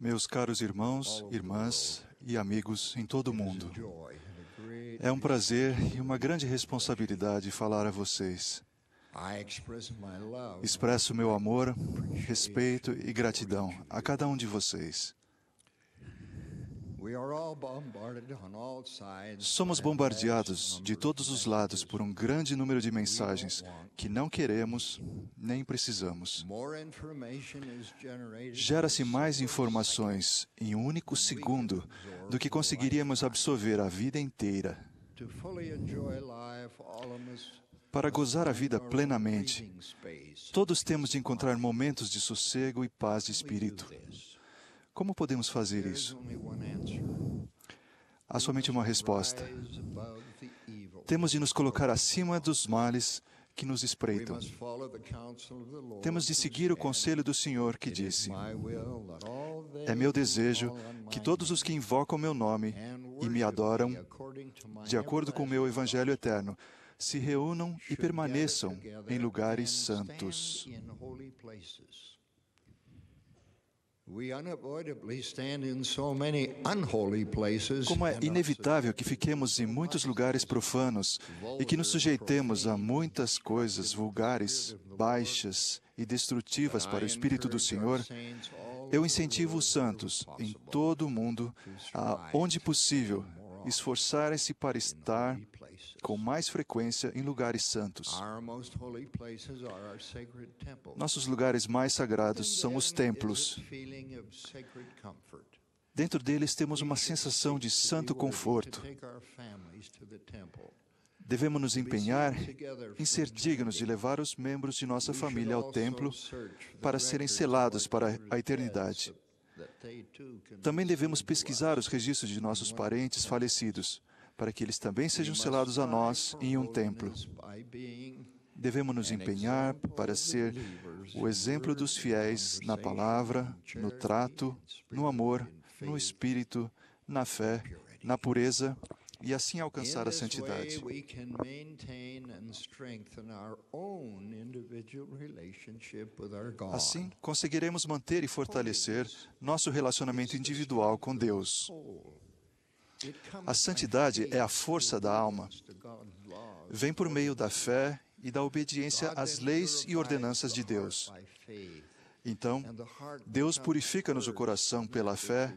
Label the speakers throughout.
Speaker 1: Meus caros irmãos, irmãs e amigos em todo o mundo,
Speaker 2: é um prazer
Speaker 1: e uma grande responsabilidade falar a vocês. Expresso meu amor, respeito e gratidão a cada um de vocês.
Speaker 2: Somos bombardeados
Speaker 1: de todos os lados por um grande número de mensagens que não queremos nem precisamos. Gera-se mais informações em um único segundo do que conseguiríamos absorver a vida inteira. Para gozar a vida plenamente, todos temos de encontrar momentos de sossego e paz de espírito. Como podemos fazer isso? há somente uma resposta. Temos de nos colocar acima dos males que nos espreitam.
Speaker 2: Temos de seguir
Speaker 1: o conselho do Senhor que disse: É meu desejo que todos os que invocam meu nome e me adoram, de acordo com o meu evangelho eterno, se reúnam e permaneçam em lugares santos. Como é inevitável que fiquemos em muitos lugares profanos e que nos sujeitemos a muitas coisas vulgares, baixas e destrutivas para o Espírito do Senhor, eu incentivo os santos em todo o mundo, a, onde possível, esforçarem-se para estar com mais frequência em lugares santos.
Speaker 2: Nossos lugares mais sagrados são os templos.
Speaker 1: Dentro deles temos uma sensação de santo conforto. Devemos nos empenhar em ser dignos de levar os membros de nossa família ao templo para serem selados para a eternidade. Também devemos pesquisar os registros de nossos parentes falecidos, para que eles também sejam selados a nós em um templo. Devemos nos empenhar para ser o exemplo dos fiéis na palavra, no trato, no amor, no espírito, na fé, na pureza e assim alcançar a santidade. Assim, conseguiremos manter e fortalecer nosso relacionamento individual com Deus.
Speaker 2: A santidade é
Speaker 1: a força da alma. Vem por meio da fé e da obediência às leis e ordenanças de Deus. Então, Deus purifica-nos o coração pela fé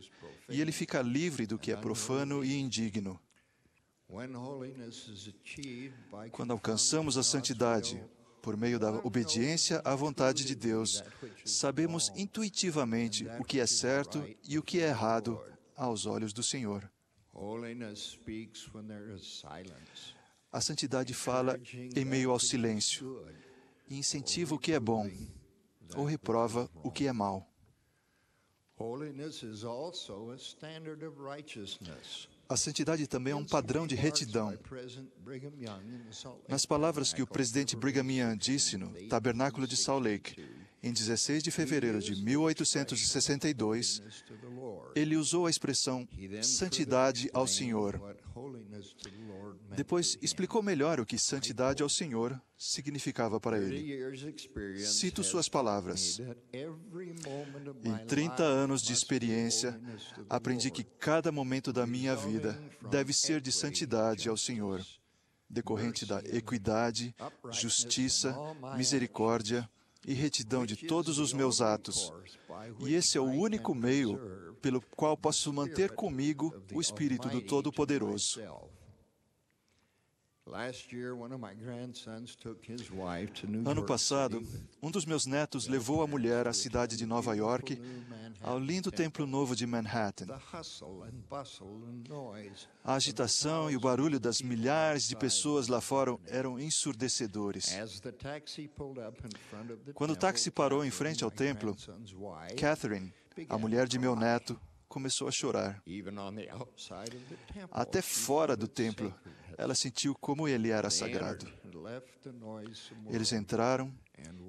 Speaker 1: e ele fica livre do que é profano e indigno. Quando alcançamos a santidade por meio da obediência à vontade de Deus, sabemos intuitivamente o que é certo e o que é errado aos olhos do Senhor. A santidade fala em meio ao silêncio e incentiva o que é bom ou reprova o que é mal. A santidade também é um padrão de retidão.
Speaker 2: Nas palavras que o
Speaker 1: presidente Brigham Young disse no Tabernáculo de Salt Lake, em 16 de fevereiro de 1862, ele usou a expressão santidade ao Senhor depois explicou melhor o que santidade ao Senhor significava para ele. Cito suas palavras.
Speaker 2: Em 30 anos
Speaker 1: de experiência, aprendi que cada momento da minha vida deve ser de santidade ao Senhor, decorrente da equidade, justiça, misericórdia e retidão de todos os meus atos. E esse é o único meio pelo qual
Speaker 2: posso manter comigo o Espírito do Todo-Poderoso. Ano passado, um dos meus
Speaker 1: netos levou a mulher à cidade de Nova York, ao lindo Templo Novo de Manhattan. A agitação e o barulho das milhares de pessoas lá fora eram ensurdecedores.
Speaker 2: Quando o táxi parou em frente ao templo, Catherine, a
Speaker 1: mulher de meu neto, começou a chorar. Até fora do templo, ela sentiu como ele era sagrado.
Speaker 2: Eles entraram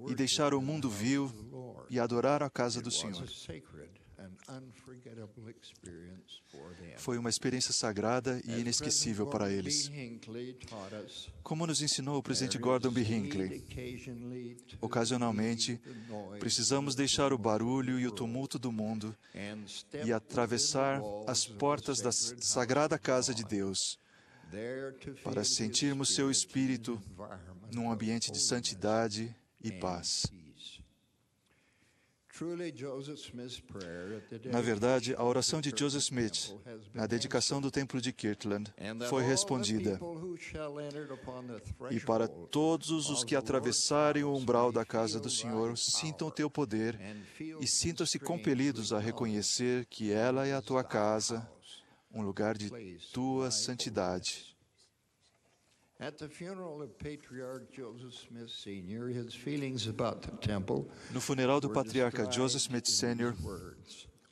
Speaker 2: e deixaram o mundo vil e adoraram a casa do Senhor. Foi uma experiência sagrada e inesquecível para eles.
Speaker 1: Como nos ensinou o presidente Gordon B.
Speaker 2: Hinckley,
Speaker 1: ocasionalmente precisamos deixar o barulho e o tumulto do mundo e atravessar as portas da sagrada casa de Deus para sentirmos seu espírito num ambiente de santidade e paz.
Speaker 2: Na verdade, a oração de Joseph Smith na dedicação
Speaker 1: do templo de Kirtland foi respondida. E para todos os que atravessarem o umbral da casa do Senhor, sintam o teu poder e sintam-se compelidos a reconhecer que ela é a tua casa, um lugar de tua santidade. No funeral do patriarca Joseph Smith Sr.,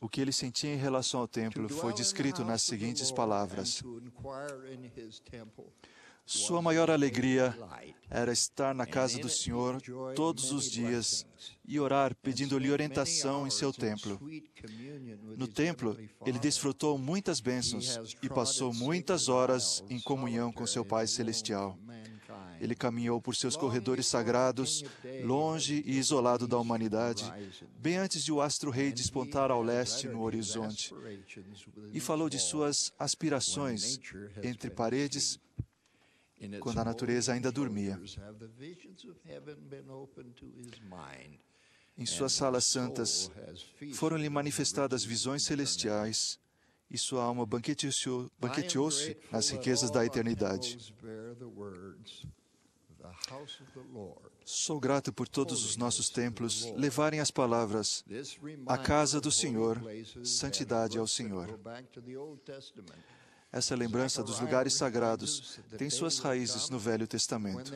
Speaker 1: o que ele sentia em relação ao templo foi descrito nas seguintes palavras: sua maior alegria era estar na casa do Senhor todos os dias e orar pedindo-lhe orientação em seu templo. No templo, ele desfrutou muitas bênçãos e passou muitas horas em comunhão com seu Pai Celestial. Ele caminhou por seus corredores sagrados, longe e isolado da humanidade, bem antes de o astro-rei despontar ao leste no horizonte,
Speaker 2: e falou de suas aspirações entre paredes quando a natureza ainda dormia. Em suas salas santas foram-lhe
Speaker 1: manifestadas visões celestiais e sua alma banqueteou-se nas riquezas da eternidade.
Speaker 2: Sou grato por todos os nossos templos levarem
Speaker 1: as palavras A casa do Senhor, santidade ao Senhor. Essa lembrança dos lugares sagrados tem suas raízes no Velho Testamento.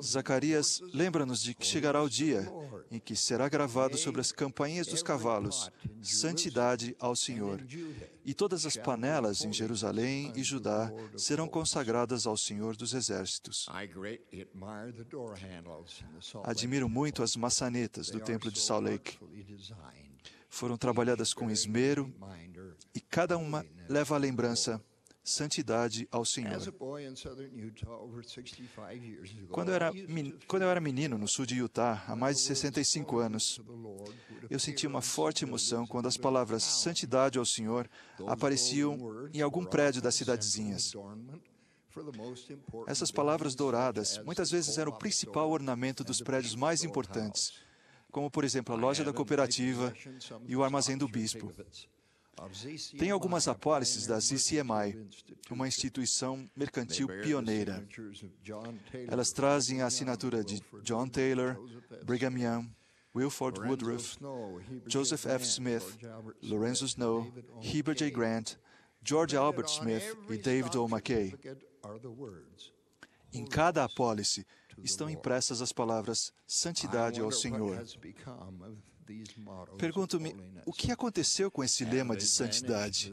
Speaker 1: Zacarias lembra-nos de que chegará o dia em que será gravado sobre as campainhas dos cavalos: Santidade ao Senhor. E todas as panelas em Jerusalém e Judá serão consagradas ao Senhor dos Exércitos. Admiro muito as maçanetas do Templo de Salt Lake. Foram trabalhadas com esmero Cada uma leva a lembrança santidade ao Senhor. Quando eu, era, quando eu era menino no sul de Utah, há mais de 65 anos, eu sentia uma forte emoção quando as palavras santidade ao Senhor apareciam em algum prédio das cidadezinhas. Essas palavras douradas muitas vezes eram o principal ornamento dos prédios mais importantes, como, por exemplo, a loja da cooperativa e o armazém do bispo. Tem algumas apólices da ZCMI, uma instituição mercantil pioneira. Elas trazem a assinatura de John Taylor, Brigham Young, Wilford Woodruff, Joseph F. Smith, Lorenzo Snow, Heber J. Grant, George Albert Smith e David O. McKay. Em cada apólice estão impressas as palavras Santidade ao Senhor. Pergunto-me, o que aconteceu com esse lema de santidade?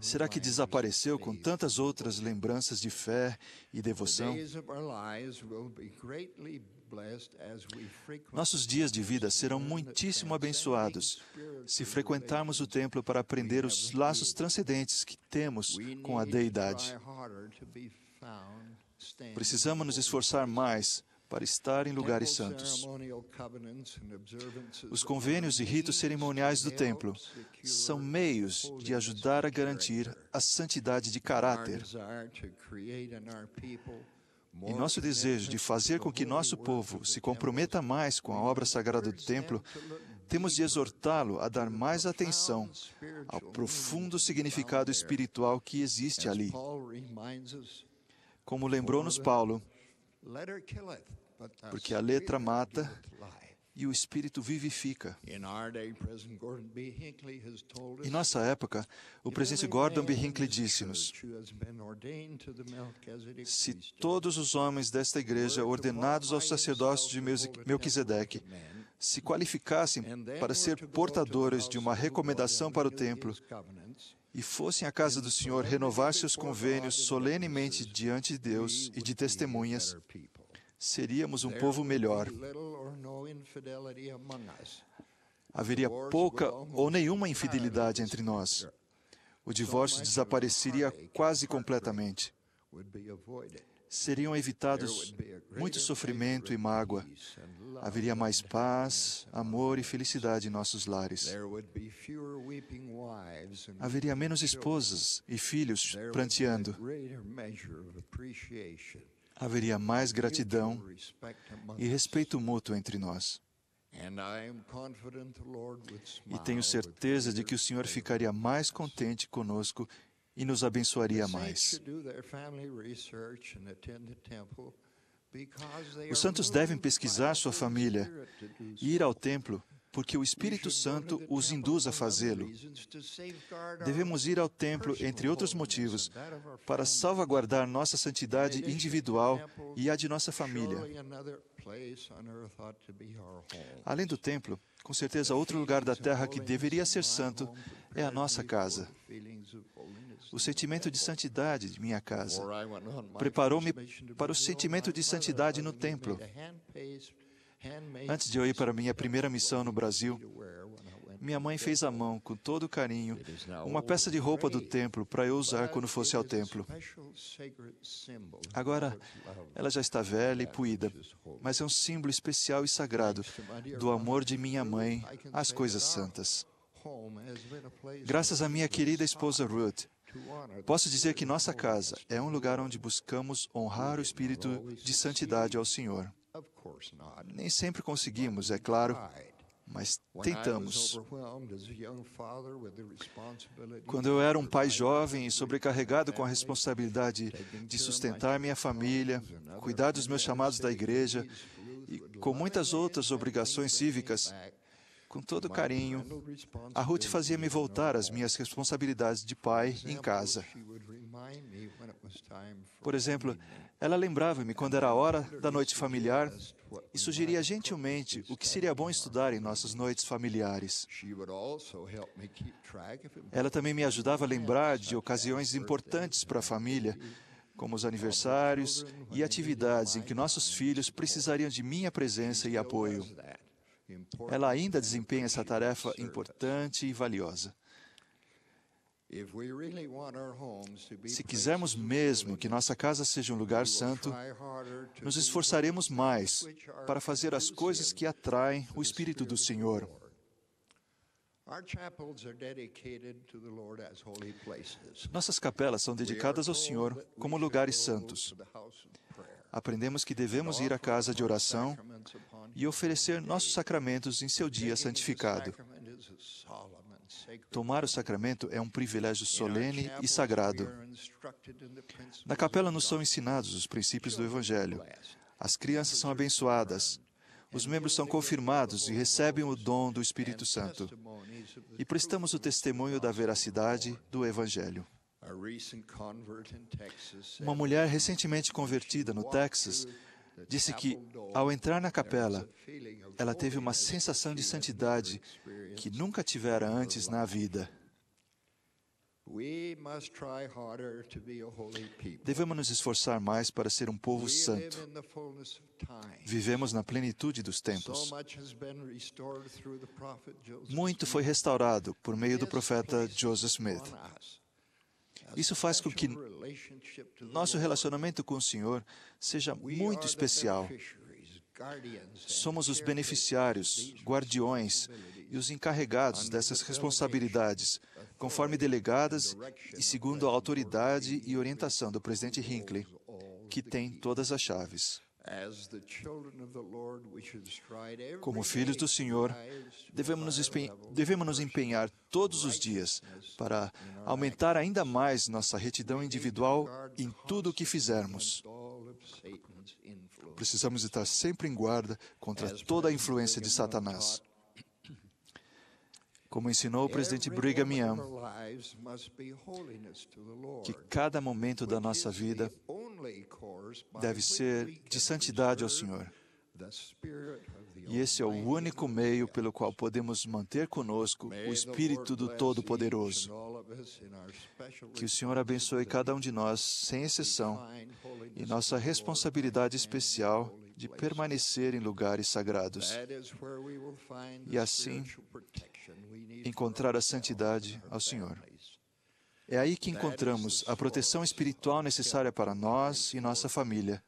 Speaker 1: Será que desapareceu com tantas outras lembranças de fé e devoção? Nossos dias de vida serão muitíssimo abençoados se frequentarmos o templo para aprender os laços transcendentes que temos com a Deidade. Precisamos nos esforçar mais para estar em lugares santos.
Speaker 2: Os convênios e ritos cerimoniais do templo
Speaker 1: são meios de ajudar a garantir a santidade de caráter.
Speaker 2: E nosso desejo
Speaker 1: de fazer com que nosso povo se comprometa mais com a obra sagrada do templo, temos de exortá-lo a dar mais atenção ao profundo significado espiritual que existe ali. Como lembrou-nos Paulo,
Speaker 2: porque a letra mata
Speaker 1: e o espírito vivifica. Em nossa época, o presidente Gordon B. Hinckley disse-nos: se todos os homens desta igreja, ordenados ao sacerdócio de Melquisedeque, se qualificassem para ser portadores de uma recomendação para o templo e fossem à casa do Senhor renovar seus convênios solenemente diante de Deus e de testemunhas, seríamos um povo melhor.
Speaker 2: Haveria pouca ou nenhuma infidelidade
Speaker 1: entre nós. O divórcio desapareceria quase completamente.
Speaker 2: Seriam evitados muito
Speaker 1: sofrimento e mágoa. Haveria mais paz, amor e felicidade em nossos lares.
Speaker 2: Haveria menos esposas e filhos pranteando haveria mais gratidão e
Speaker 1: respeito mútuo entre nós. E tenho certeza de que o Senhor ficaria mais contente conosco e nos abençoaria mais.
Speaker 2: Os santos devem
Speaker 1: pesquisar sua família e ir ao templo porque o Espírito Santo os induz a fazê-lo.
Speaker 2: Devemos ir ao templo, entre outros motivos, para
Speaker 1: salvaguardar nossa santidade individual e a de nossa família. Além do templo, com certeza, outro lugar da terra que deveria ser santo é a nossa casa. O sentimento de santidade de minha casa preparou-me para o sentimento de santidade no templo. Antes de eu ir para minha primeira missão no Brasil,
Speaker 2: minha mãe fez
Speaker 1: à mão, com todo carinho, uma peça de roupa do templo para eu usar quando fosse ao templo.
Speaker 2: Agora, ela já
Speaker 1: está velha e puída, mas é um símbolo especial e sagrado do amor de minha mãe às coisas santas.
Speaker 2: Graças à minha querida
Speaker 1: esposa Ruth, posso dizer que nossa casa é um lugar onde buscamos honrar o espírito de santidade ao Senhor. Nem sempre conseguimos, é claro, mas tentamos.
Speaker 2: Quando eu era um pai
Speaker 1: jovem e sobrecarregado com a responsabilidade de sustentar minha família, cuidar dos meus chamados da igreja e com muitas outras obrigações cívicas, com todo carinho, a Ruth fazia-me voltar às minhas responsabilidades de pai em casa. Por exemplo, ela lembrava-me quando era a hora da noite familiar e sugeria gentilmente o que seria bom estudar em nossas noites familiares. Ela também me ajudava a lembrar de ocasiões importantes para a família, como os aniversários e atividades em que nossos filhos precisariam de minha presença e apoio. Ela ainda desempenha essa tarefa importante e valiosa. Se quisermos mesmo que nossa casa seja um lugar santo, nos esforçaremos mais para fazer as coisas que atraem o Espírito do Senhor. Nossas capelas são dedicadas ao Senhor como lugares santos. Aprendemos que devemos ir à casa de oração e oferecer nossos sacramentos em seu dia santificado. Tomar o sacramento é um privilégio solene e sagrado. Na capela nos são ensinados os princípios do Evangelho. As crianças são abençoadas. Os membros são confirmados e recebem o dom do Espírito Santo. E prestamos o testemunho da veracidade do Evangelho. Uma mulher recentemente convertida no Texas
Speaker 2: disse que, ao entrar na capela, ela teve uma
Speaker 1: sensação de santidade que nunca tivera antes na vida. Devemos nos esforçar mais para ser um povo santo. Vivemos na plenitude dos tempos. Muito foi restaurado por meio do profeta Joseph Smith. Isso faz com que
Speaker 2: nosso relacionamento
Speaker 1: com o Senhor seja muito especial. Somos os beneficiários, guardiões e os encarregados dessas responsabilidades, conforme delegadas e segundo a autoridade e orientação do presidente Hinckley, que tem todas as chaves.
Speaker 2: Como filhos do Senhor,
Speaker 1: devemos nos, devemos nos empenhar todos os dias para aumentar ainda mais nossa retidão individual em tudo o que fizermos. Precisamos estar sempre em guarda contra toda a influência de Satanás. Como ensinou o presidente Brigham Young, que cada momento da nossa vida deve ser de santidade ao Senhor. E esse é o único meio pelo qual podemos manter conosco o Espírito do Todo-Poderoso. Que o Senhor abençoe cada um de nós, sem exceção, e nossa responsabilidade especial de permanecer em lugares sagrados. E assim, encontrar a santidade ao Senhor. É aí que encontramos a proteção espiritual necessária para nós e nossa família.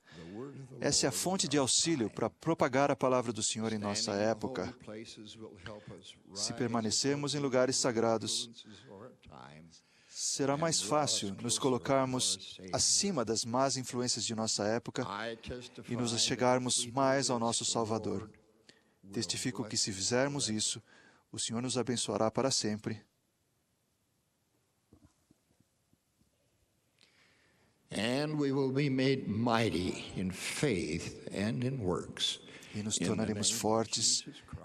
Speaker 1: Essa é a fonte de auxílio para propagar a palavra do Senhor em nossa época.
Speaker 2: Se permanecermos
Speaker 1: em lugares sagrados, será mais fácil nos colocarmos acima das más influências de nossa época e nos chegarmos mais ao nosso Salvador. Testifico que, se fizermos isso, o Senhor nos abençoará para sempre.
Speaker 2: And we will be made mighty in faith and in works. E nos tornaremos fortes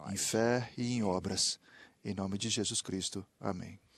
Speaker 2: em fé e em obras. Em nome de Jesus Cristo. Amém.